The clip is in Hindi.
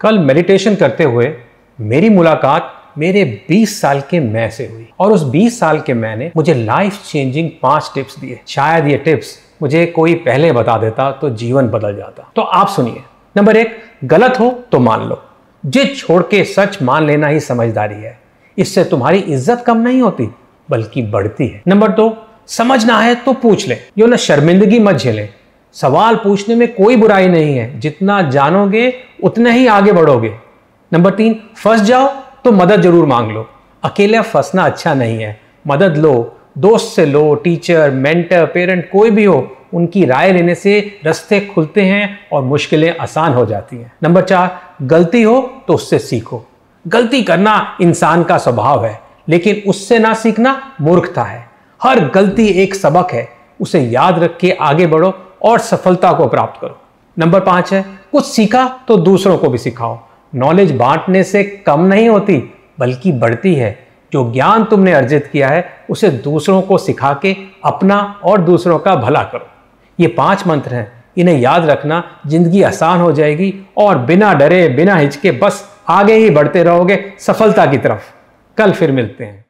कल मेडिटेशन करते हुए मेरी मुलाकात मेरे 20 साल के मैं से हुई और उस 20 साल के मैं ने मुझे लाइफ चेंजिंग पांच टिप्स दिए शायद ये टिप्स मुझे कोई पहले बता देता तो जीवन बदल जाता तो आप सुनिए नंबर एक गलत हो तो मान लो जिद छोड़ के सच मान लेना ही समझदारी है इससे तुम्हारी इज्जत कम नहीं होती बल्कि बढ़ती है नंबर दो समझना है तो पूछ ले यो ना शर्मिंदगी मत झेलें सवाल पूछने में कोई बुराई नहीं है जितना जानोगे उतना ही आगे बढ़ोगे नंबर तीन फंस जाओ तो मदद जरूर मांग लो अकेला फंसना अच्छा नहीं है मदद लो दोस्त से लो टीचर मेंटर पेरेंट कोई भी हो उनकी राय लेने से रास्ते खुलते हैं और मुश्किलें आसान हो जाती हैं नंबर चार गलती हो तो उससे सीखो गलती करना इंसान का स्वभाव है लेकिन उससे ना सीखना मूर्खता है हर गलती एक सबक है उसे याद रख के आगे बढ़ो और सफलता को प्राप्त करो नंबर पांच है कुछ सीखा तो दूसरों को भी सिखाओ नॉलेज बांटने से कम नहीं होती बल्कि बढ़ती है जो ज्ञान तुमने अर्जित किया है उसे दूसरों को सिखा के अपना और दूसरों का भला करो ये पांच मंत्र हैं इन्हें याद रखना जिंदगी आसान हो जाएगी और बिना डरे बिना हिचके बस आगे ही बढ़ते रहोगे सफलता की तरफ कल फिर मिलते हैं